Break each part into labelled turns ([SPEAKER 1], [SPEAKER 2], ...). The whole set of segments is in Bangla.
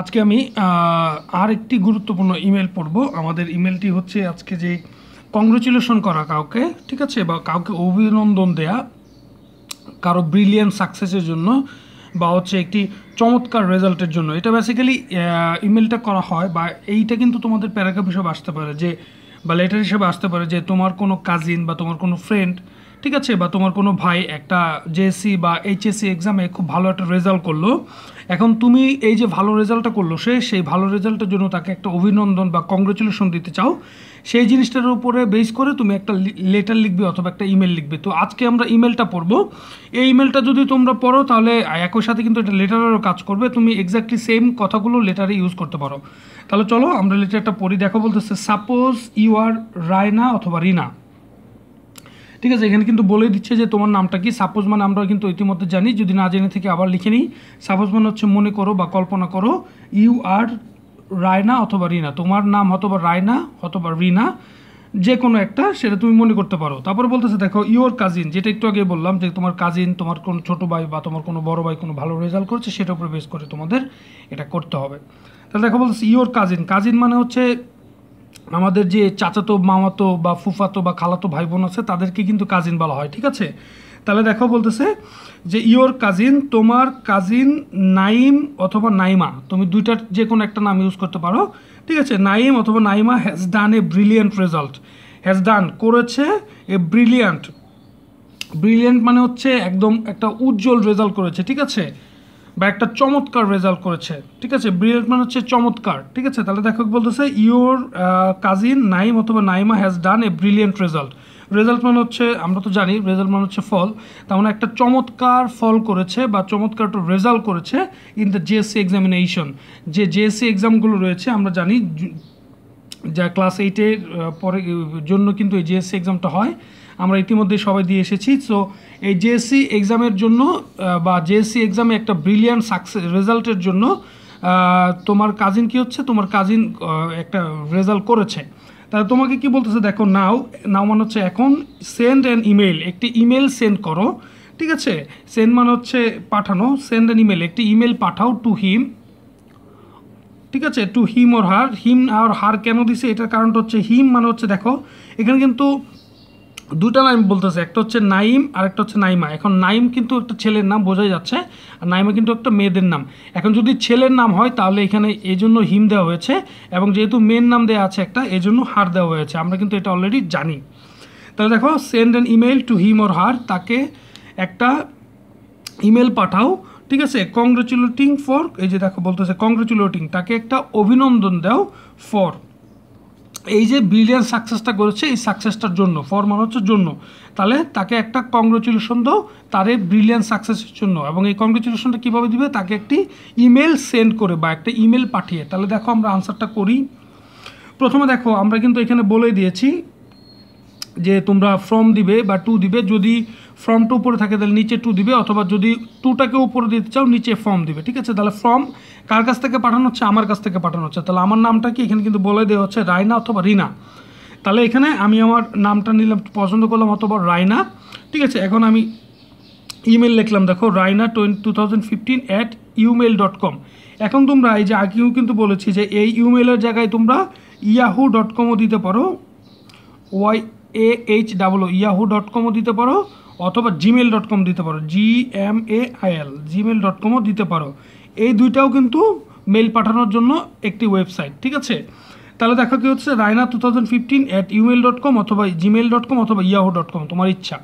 [SPEAKER 1] আজকে আমি আর একটি গুরুত্বপূর্ণ ইমেল পড়ব আমাদের ইমেলটি হচ্ছে আজকে যে কংগ্রেচুলেশন করা কাউকে ঠিক আছে বা কাউকে অভিনন্দন দেয়া কারো ব্রিলিয়ান সাকসেসের জন্য বা হচ্ছে একটি চমৎকার রেজাল্টের জন্য এটা বেসিক্যালি ইমেলটা করা হয় বা এইটা কিন্তু তোমাদের প্যারাগ্রাফ হিসেবে আসতে পারে যে বা লেটার হিসেবে আসতে পারে যে তোমার কোনো কাজিন বা তোমার কোনো ফ্রেন্ড ঠিক আছে বা তোমার কোনো ভাই একটা জেএসসি বা এইচএসসি এক্সামে খুব ভালো একটা রেজাল্ট করলো এখন তুমি এই যে ভালো রেজাল্টটা করলো সে সেই ভালো রেজাল্টের জন্য তাকে একটা অভিনন্দন বা কংগ্রেচুলেশন দিতে চাও সেই জিনিসটার উপরে বেস করে তুমি একটা লেটার লিখবে অথবা একটা ইমেল লিখবে তো আজকে আমরা ইমেলটা পড়বো এই ইমেলটা যদি তোমরা পড়ো তাহলে একই সাথে কিন্তু এটা লেটারেরও কাজ করবে তুমি এক্স্যাক্টলি সেম কথাগুলো লেটারে ইউজ করতে পারো তাহলে চলো আমরা লেটারটা পড়ি দেখো বলতেছে সাপোজ ইউ আর রায়না অথবা রিনা ঠিক আছে এখানে কিন্তু বলে দিচ্ছে যে তোমার নামটা কি সাপোজ মানে আমরা কিন্তু ইতিমধ্যে জানি যদি না জেনে থেকে আবার লিখে নিই সাপোজ মানে হচ্ছে মনে করো বা কল্পনা করো ইউ আর রায়না অথবা রিনা তোমার নাম অথবা রায়না অথবা রিনা যে কোনো একটা সেটা তুমি মনে করতে পারো তারপর বলতেছে দেখো ইওর কাজিন যেটা একটু আগে বললাম যে তোমার কাজিন তোমার কোনো ছোটো ভাই বা তোমার কোনো বড় ভাই কোনো ভালো রেজাল্ট করছে সেটার উপরে বেস করে তোমাদের এটা করতে হবে তাহলে দেখো বলতেছে ইউর কাজিন কাজিন মানে হচ্ছে আমাদের যে চাচাতো মামাতো বা ফুফাতো বা খালাতো ভাই বোন আছে তাদেরকে কিন্তু কাজিন বলা হয় ঠিক আছে তাহলে দেখো বলতেছে যে ইয়োর কাজিন তোমার কাজিন নাইম অথবা নাইমা তুমি দুইটার যে কোনো একটা নাম ইউজ করতে পারো ঠিক আছে নাইম অথবা Naima has done a brilliant result has done করেছে এ ব্রিলিয়ান্ট ব্রিলিয়ান্ট মানে হচ্ছে একদম একটা উজ্জ্বল রেজাল্ট করেছে ঠিক আছে বা একটা চমৎকার রেজাল্ট করেছে ঠিক আছে ব্রিলিয়েন্ট মানে হচ্ছে চমৎকার ঠিক আছে তাহলে দেখো বলতেছে ইওর কাজিন নাইম অথবা Naima has done a brilliant result result মানে হচ্ছে আমরা তো জানি রেজাল্ট মানে হচ্ছে ফল তার মানে একটা চমৎকার ফল করেছে বা চমৎকার একটা রেজাল্ট করেছে ইন দ্য জেএসসি এক্সামিনেশন যে জেএসসি এক্সামগুলো রয়েছে আমরা জানি যা ক্লাস এইটের পরে জন্য কিন্তু এই জেএসসি এক্সামটা হয় আমরা ইতিমধ্যে সবাই দিয়ে এসেছি সো এই জেএসসি এক্সামের জন্য বা জেএসসি এক্সামে একটা ব্রিলিয়ান্ট সাকসেস রেজাল্টের জন্য তোমার কাজিন কি হচ্ছে তোমার কাজিন একটা রেজাল্ট করেছে তাহলে তোমাকে কি বলতেছে দেখো নাও নাও মানে হচ্ছে এখন সেন্ড অ্যান্ড ইমেল একটি ইমেল সেন্ড করো ঠিক আছে সেন্ড মানে হচ্ছে পাঠানো সেন্ড অ্যান্ড ইমেল একটি ইমেল পাঠাও টু হিম ঠিক আছে টু হিম ওর হার হিম আর হার কেন দিছে এটার কারণটা হচ্ছে হিম মানে হচ্ছে দেখো এখানে কিন্তু দুটা নাম বলতেছে একটা হচ্ছে নাইম আর একটা হচ্ছে নাইমা এখন নাইম কিন্তু একটা ছেলের নাম বোঝাই যাচ্ছে আর নাইমা কিন্তু একটা মেয়েদের নাম এখন যদি ছেলের নাম হয় তাহলে এখানে এই জন্য হিম দেওয়া হয়েছে এবং যেহেতু মেয়ের নাম দেওয়া আছে একটা এই জন্য হার দেওয়া হয়েছে আমরা কিন্তু এটা অলরেডি জানি তাহলে দেখো send an email to him or her তাকে একটা ইমেল পাঠাও ঠিক আছে কংগ্রেচুলেটিং ফর এই যে দেখো বলতেছে কংগ্রেচুলেটিং তাকে একটা অভিনন্দন দাও ফর এই যে ব্রিলিয়ান সাকসেসটা করেছে এই সাকসেসটার জন্য ফর হচ্ছে জন্য তাহলে তাকে একটা কংগ্রেচুলেশন দাও তার এই ব্রিলিয়ান সাকসেসের জন্য এবং এই কংগ্রেচুলেশনটা কীভাবে দিবে তাকে একটি ইমেল সেন্ড করে বা একটা ইমেল পাঠিয়ে তাহলে দেখো আমরা আনসারটা করি প্রথমে দেখো আমরা কিন্তু এখানে বলে দিয়েছি যে তোমরা ফ্রম দিবে বা টু দিবে যদি টু উপরে থাকে তাহলে নিচে টু দিবে অথবা যদি টুটাকে উপরে দিতে চাও নিচে ফর্ম দিবে ঠিক আছে তাহলে ফর্ম কার কাছ থেকে পাঠানো হচ্ছে আমার কাছ থেকে পাঠানো হচ্ছে তাহলে আমার নামটা কি এখানে কিন্তু বলে দেওয়া হচ্ছে রায়না অথবা রিনা তাহলে এখানে আমি আমার নামটা নিলাম পছন্দ করলাম অথবা রায়না ঠিক আছে এখন আমি ইমেল লিখলাম দেখো Raina two thousand fifteen at email dot com এখন তোমরা এই যে আগেও কিন্তু বলেছি যে এই ইউমেলের জায়গায় তোমরা ইয়াহু ডট কমও দিতে পারো Y A H double Yahoo dot কমও দিতে পারো অথবা জিমেল ডট কম দিতে পারো G M A I L Gmail dot কমও দিতে পারো এই দুইটাও কিন্তু মেল পাঠানোর জন্য একটি ওয়েবসাইট ঠিক আছে তাহলে দেখো কী হচ্ছে Raina two thousand fifteen at email dot com অথবা জিমেল ডট কম অথবা ইয়াহু ডট কম তোমার ইচ্ছা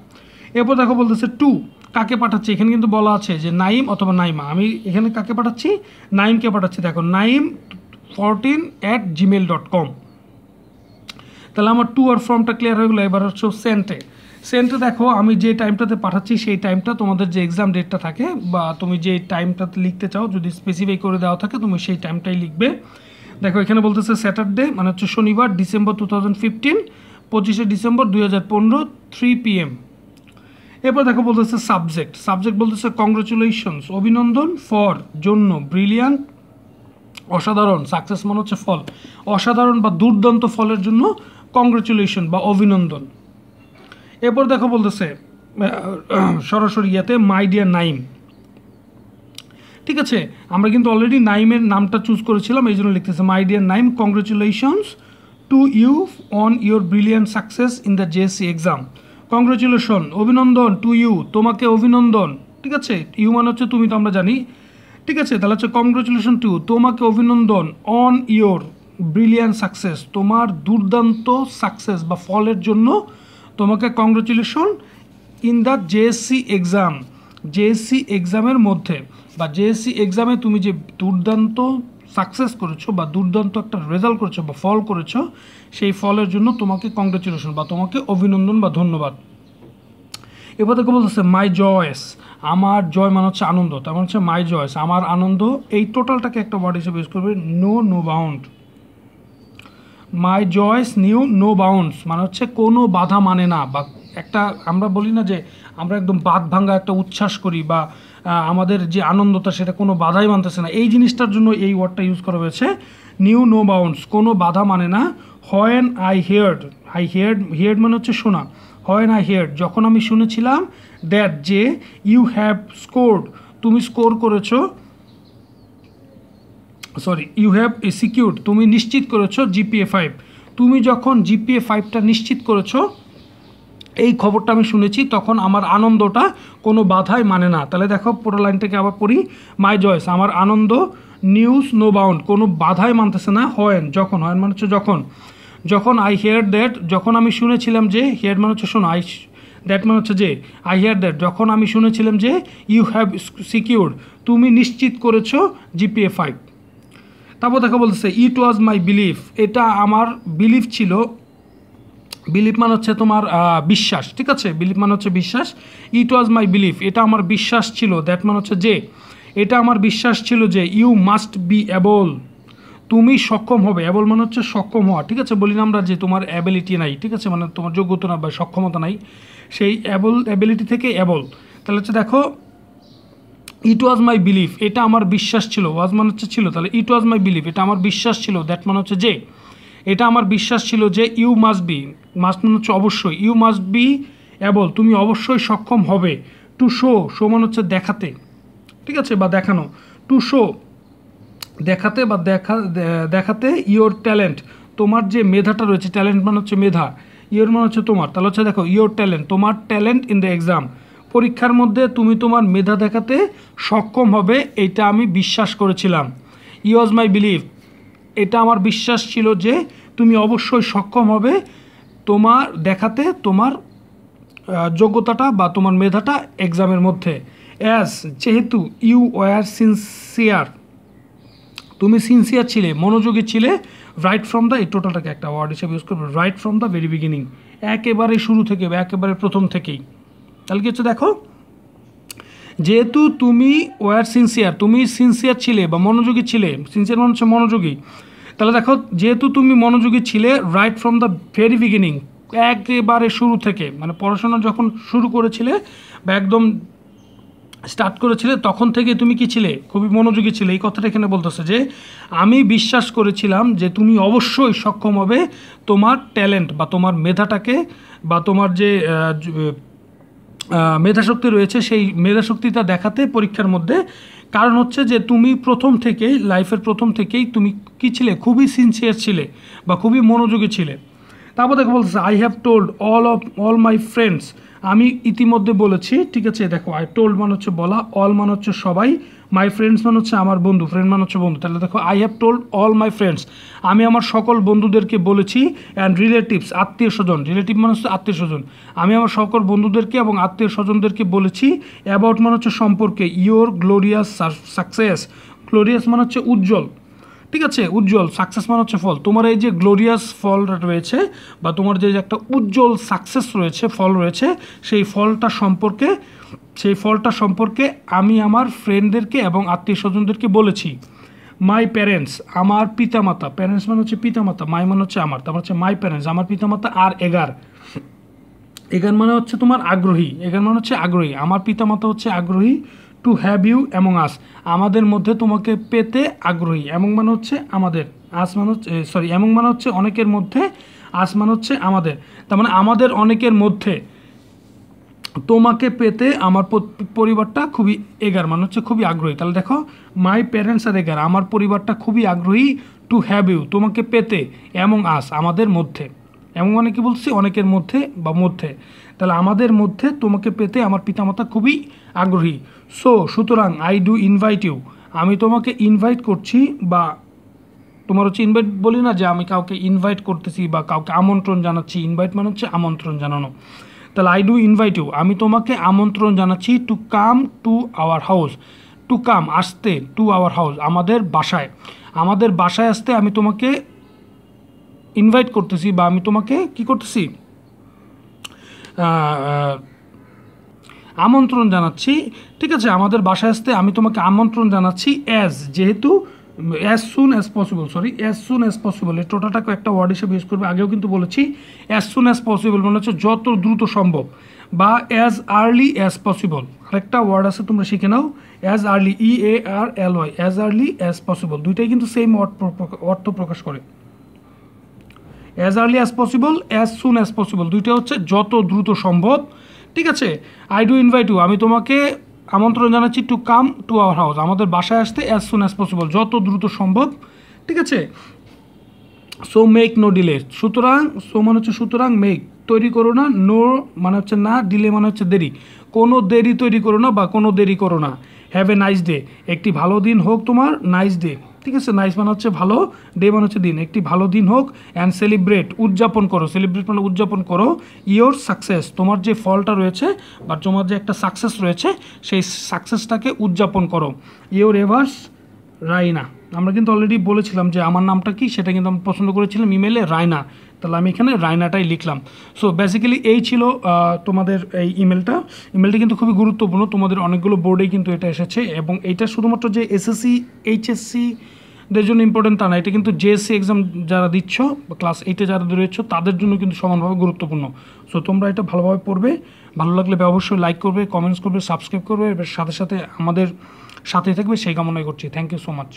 [SPEAKER 1] এরপর দেখো বলতেছে টু কাকে পাঠাচ্ছি এখানে কিন্তু বলা আছে যে নাইম অথবা নাইমা আমি এখানে কাকে পাঠাচ্ছি নাইমকে পাঠাচ্ছি দেখো Naim fourteen at Gmail dot com তাহলে আমার টু আর ফর্মটা ক্লিয়ার হয়ে গেলো এবার হচ্ছে সেন্টে সেন্টে দেখো আমি যে টাইমটাতে পাঠাচ্ছি সেই টাইমটা তোমাদের যে এক্সাম ডেটটা থাকে বা তুমি যে টাইমটাতে লিখতে চাও যদি স্পেসিফাই করে দেওয়া থাকে তুমি সেই টাইমটাই লিখবে দেখো এখানে বলতেছে স্যাটারডে মানে হচ্ছে শনিবার ডিসেম্বর টু থাউজেন্ড ফিফটিন পঁচিশে ডিসেম্বর দুই হাজার পনেরো থ্রি পিএম এরপর দেখো বলতেছে সাবজেক্ট সাবজেক্ট বলতেছে কংগ্রেচুলেশনস অভিনন্দন ফর জন্য ব্রিলিয়ান্ট অসাধারণ সাকসেস মানে হচ্ছে ফল অসাধারণ বা দুর্দান্ত ফলের জন্য কংগ্রেচুলেশন বা অভিনন্দন এরপর দেখো বলতেছে সরাসরি ইয়াতে মাই ডিয়ার নাইম ঠিক আছে আমরা কিন্তু অলরেডি নাইমের নামটা চুজ করেছিলাম এই জন্য লিখতেছে my dear Naim congratulations to you on your brilliant success in the JSC exam congratulation অভিনন্দন টু ইউ তোমাকে অভিনন্দন ঠিক আছে ইউ মানে হচ্ছে তুমি তো আমরা জানি ঠিক আছে তাহলে হচ্ছে কংগ্রেচুলেশন টু তোমাকে অভিনন্দন অন ইউর ব্রিলিয়ান্ট সাকসেস তোমার দুর্দান্ত সাকসেস বা ফলের জন্য তোমাকে congratulation in the JSC exam JSC এক্সামের মধ্যে বা জেএসসি এক্সামে তুমি যে দুর্দান্ত সাকসেস করেছো বা দুর্দান্ত একটা রেজাল্ট করেছো বা ফল করেছো সেই ফলের জন্য তোমাকে কংগ্রেচুলেশন বা তোমাকে অভিনন্দন বা ধন্যবাদ এবার দেখো বলতেছে মাই জয়েস আমার জয় মানে হচ্ছে আনন্দ তার মানে হচ্ছে মাই জয়েস আমার আনন্দ এই টোটালটাকে একটা ওয়ার্ড হিসেবে ইউজ করবে no no bound my joys knew no bounds মানে হচ্ছে কোনো বাধা মানে না বা একটা আমরা বলি না যে আমরা একদম বাদ ভাঙ্গা একটা উচ্ছ্বাস করি বা আমাদের যে আনন্দটা সেটা কোনো বাধাই মানতেছে না এই জিনিসটার জন্য এই ওয়ার্ডটা ইউজ করা হয়েছে নিউ নো বাউন্ডস কোনো বাধা মানে না when I heard I heard heard মানে হচ্ছে শোনা হয়েন আই হেয়ার্ড যখন আমি শুনেছিলাম দ্যাট যে ইউ হ্যাভ স্কোর্ড তুমি স্কোর করেছো sorry you have a secure তুমি নিশ্চিত করেছো জিপিএ ফাইভ তুমি যখন জিপিএ ফাইভটা নিশ্চিত করেছো এই খবরটা আমি শুনেছি তখন আমার আনন্দটা কোনো বাধায় মানে না তাহলে দেখো পুরো লাইনটাকে আবার পড়ি মাই জয়েস আমার আনন্দ নিউজ নো বাউন্ড কোনো বাধায় মানতেছে না হয়েন যখন হয়েন মানে হচ্ছে যখন যখন আই হেয়ার দ্যাট যখন আমি শুনেছিলাম যে হেয়ার মানে হচ্ছে শোনো আই দ্যাট মানে হচ্ছে যে আই হেয়ার দ্যাট যখন আমি শুনেছিলাম যে ইউ হ্যাভ সিকিউর তুমি নিশ্চিত করেছো জিপিএ ফাইভ তারপর দেখা বলতেছে ইট ওয়াজ মাই বিলিফ এটা আমার বিলিফ ছিল বিলিফ মানে হচ্ছে তোমার বিশ্বাস ঠিক আছে বিলিফ মানে হচ্ছে বিশ্বাস ইট ওয়াজ মাই বিলিফ এটা আমার বিশ্বাস ছিল দ্যাট মানে হচ্ছে যে এটা আমার বিশ্বাস ছিল যে ইউ মাস্ট বি অ্যাবল তুমি সক্ষম হবে অ্যাবল মানে হচ্ছে সক্ষম হওয়া ঠিক আছে বলি না আমরা যে তোমার অ্যাবিলিটি নাই ঠিক আছে মানে তোমার যোগ্যতা না বা সক্ষমতা নাই সেই অ্যাবল অ্যাবিলিটি থেকে অ্যাবল তাহলে হচ্ছে দেখো ইট ওয়াজ মাই বিলিফ এটা আমার বিশ্বাস ছিল ওয়াজ মানে হচ্ছে ছিল তাহলে ইট ওয়াজ মাই বিলিফ এটা আমার বিশ্বাস ছিল দ্যাট মানে হচ্ছে যে এটা আমার বিশ্বাস ছিল যে ইউ মাস্ট বি মাস্ট মানে হচ্ছে অবশ্যই ইউ মাস্ট বি অ্যাবল তুমি অবশ্যই সক্ষম হবে টু শো শো মানে হচ্ছে দেখাতে ঠিক আছে বা দেখানো টু শো দেখাতে বা দেখা দেখাতে ইওর ট্যালেন্ট তোমার যে মেধাটা রয়েছে ট্যালেন্ট মানে হচ্ছে মেধা ইয়োর মানে হচ্ছে তোমার তাহলে হচ্ছে দেখো ইওর ট্যালেন্ট তোমার ট্যালেন্ট ইন দ্য এক্সাম পরীক্ষার মধ্যে তুমি তোমার মেধা দেখাতে সক্ষম হবে এটা আমি বিশ্বাস করেছিলাম ই ওয়াজ মাই বিলিভ এটা আমার বিশ্বাস ছিল যে তুমি অবশ্যই সক্ষম হবে তোমার দেখাতে তোমার যোগ্যতাটা বা তোমার মেধাটা এক্সামের মধ্যে অ্যাস যেহেতু ইউ ওয়ার সিনসিয়ার তুমি সিনসিয়ার ছিলে মনোযোগী ছিলে রাইট ফ্রম দ্য এই টোটালটাকে একটা ওয়ার্ড হিসেবে ইউজ করবে right from the very beginning একেবারে শুরু থেকে বা একেবারে প্রথম থেকেই তাহলে কি হচ্ছে দেখো যেহেতু তুমি ওয়ার সিনসিয়ার তুমি সিনসিয়ার ছিলে বা মনোযোগী ছিলে সিনসিয়ার মানে হচ্ছে মনোযোগী তাহলে দেখো যেহেতু তুমি মনোযোগী ছিলে right from the very beginning একেবারে শুরু থেকে মানে পড়াশোনা যখন শুরু করেছিলে বা একদম স্টার্ট করেছিলে তখন থেকে তুমি কি ছিলে খুবই মনোযোগী ছিলে এই কথাটা এখানে বলতেছে যে আমি বিশ্বাস করেছিলাম যে তুমি অবশ্যই সক্ষম হবে তোমার ট্যালেন্ট বা তোমার মেধাটাকে বা তোমার যে মেধাশক্তি রয়েছে সেই মেধাশক্তিটা দেখাতে পরীক্ষার মধ্যে কারণ হচ্ছে যে তুমি প্রথম থেকেই লাইফের প্রথম থেকেই তুমি কি ছিলে খুবই সিনসিয়ার ছিলে বা খুবই মনোযোগী ছিলে তারপর দেখো বলছে I have told all of all my friends আমি ইতিমধ্যে বলেছি ঠিক আছে দেখো আই টোল্ড মানে হচ্ছে বলা অল মানে হচ্ছে সবাই মাই ফ্রেন্ডস মানে হচ্ছে আমার বন্ধু ফ্রেন্ড মানে হচ্ছে বন্ধু তাহলে দেখো I have told all my friends আমি আমার সকল বন্ধুদেরকে বলেছি অ্যান্ড রিলেটিভস আত্মীয় স্বজন রিলেটিভ মানে হচ্ছে আত্মীয় স্বজন আমি আমার সকল বন্ধুদেরকে এবং আত্মীয় স্বজনদেরকে বলেছি অ্যাবাউট মানে হচ্ছে সম্পর্কে ইয়োর গ্লোরিয়াস সাকসেস গ্লোরিয়াস মানে হচ্ছে উজ্জ্বল ঠিক আছে উজ্জ্বল সাকসেস মানে হচ্ছে ফল তোমার এই যে গ্লোরিয়াস ফল রয়েছে বা তোমার যে একটা উজ্জ্বল সাকসেস রয়েছে ফল রয়েছে সেই ফলটা সম্পর্কে সেই ফলটা সম্পর্কে আমি আমার ফ্রেন্ডদেরকে এবং আত্মীয় স্বজনদেরকে বলেছি মাই প্যারেন্টস আমার পিতামাতা প্যারেন্টস মানে হচ্ছে পিতামাতা মাই মানে হচ্ছে আমার তারপর হচ্ছে মাই প্যারেন্টস আমার পিতামাতা আর এগার এগার মানে হচ্ছে তোমার আগ্রহী এগার মানে হচ্ছে আগ্রহী আমার পিতামাতা হচ্ছে আগ্রহী to have you among us আমাদের মধ্যে তোমাকে পেতে আগ্রহী এমন মানে হচ্ছে আমাদের আস মানে হচ্ছে সরি এমন মানে হচ্ছে অনেকের মধ্যে আস মানে হচ্ছে আমাদের তার মানে আমাদের অনেকের মধ্যে তোমাকে পেতে আমার পরিবারটা খুবই এগার মানে হচ্ছে খুবই আগ্রহী তাহলে দেখো মাই প্যারেন্টস আর এগার আমার পরিবারটা খুবই আগ্রহী টু হ্যাভ ইউ তোমাকে পেতে এমং আস আমাদের মধ্যে এমন মানে কি বলছি অনেকের মধ্যে বা মধ্যে তাহলে আমাদের মধ্যে তোমাকে পেতে আমার পিতামাতা খুবই আগ্রহী সো সুতরাং আই ডু ইনভাইট ইউ আমি তোমাকে ইনভাইট করছি বা তোমার হচ্ছে ইনভাইট বলি না যে আমি কাউকে ইনভাইট করতেছি বা কাউকে আমন্ত্রণ জানাচ্ছি ইনভাইট মানে হচ্ছে আমন্ত্রণ জানানো তাহলে আই ডু ইনভাইট ইউ আমি তোমাকে আমন্ত্রণ জানাচ্ছি to come to our house to come আসতে টু আওয়ার হাউস আমাদের বাসায় আমাদের বাসায় আসতে আমি তোমাকে ইনভাইট করতেছি বা আমি তোমাকে কি করতেছি আমন্ত্রণ জানাচ্ছি ঠিক আছে আমাদের বাসায় আসতে আমি তোমাকে আমন্ত্রণ জানাচ্ছি অ্যাজ যেহেতু as soon as possible sorry as soon as possible এই টোটাটাকে একটা ওয়ার্ড হিসেবে ইউজ করবে আগেও কিন্তু বলেছি অ্যাজ সুন অ্যাজ পসিবল মনে হচ্ছে যত দ্রুত সম্ভব বা অ্যাজ আর্লি অ্যাজ পসিবল আরেকটা ওয়ার্ড আছে তোমরা শিখে নাও as early E A R L Y as early as possible দুইটাই কিন্তু সেম অর্থ প্রকাশ করে as early as possible as soon as possible দুইটা হচ্ছে যত দ্রুত সম্ভব ঠিক আছে আই ডু ইনভাইট ইউ আমি তোমাকে আমন্ত্রণ জানাচ্ছি to come to our house আমাদের বাসায় আসতে অ্যাজ সুন অ্যাজ পসিবল যত দ্রুত সম্ভব ঠিক আছে সো মেক নো ডিলে সুতরাং সো মানে হচ্ছে সুতরাং মেক তৈরি করো না নো মানে হচ্ছে না ডিলে মানে হচ্ছে দেরি কোনো দেরি তৈরি করো না বা কোনো দেরি করো না হ্যাভ এ নাইস ডে একটি ভালো দিন হোক তোমার নাইস ডে ঠিক আছে নাইস মানে হচ্ছে ভালো ডে মানে হচ্ছে দিন একটি ভালো দিন হোক অ্যান্ড সেলিব্রেট উদযাপন করো সেলিব্রেট মানে উদযাপন করো ইয়োর সাকসেস তোমার যে ফলটা রয়েছে বা তোমার যে একটা সাকসেস রয়েছে সেই সাকসেসটাকে উদযাপন করো ইয়োর এভার্স রাইনা আমরা কিন্তু অলরেডি বলেছিলাম যে আমার নামটা কি সেটা কিন্তু আমি পছন্দ করেছিলাম ইমেলে রায়না তাহলে আমি এখানে রায়নাটাই লিখলাম সো বেসিক্যালি এই ছিল তোমাদের এই ইমেলটা ইমেলটা কিন্তু খুবই গুরুত্বপূর্ণ তোমাদের অনেকগুলো বোর্ডেই কিন্তু এটা এসেছে এবং এটা শুধুমাত্র যে এসএসসি এইচএসসি দের জন্য ইম্পর্টেন্ট তা না এটা কিন্তু জেএসসি এক্সাম যারা দিচ্ছ ক্লাস এইটে যারা রয়েছ তাদের জন্য কিন্তু সমানভাবে গুরুত্বপূর্ণ সো তোমরা এটা ভালোভাবে পড়বে ভালো লাগলে অবশ্যই লাইক করবে কমেন্টস করবে সাবস্ক্রাইব করবে সাথে সাথে আমাদের সাথে থাকবে সেই কামনাই করছি থ্যাংক ইউ সো মাচ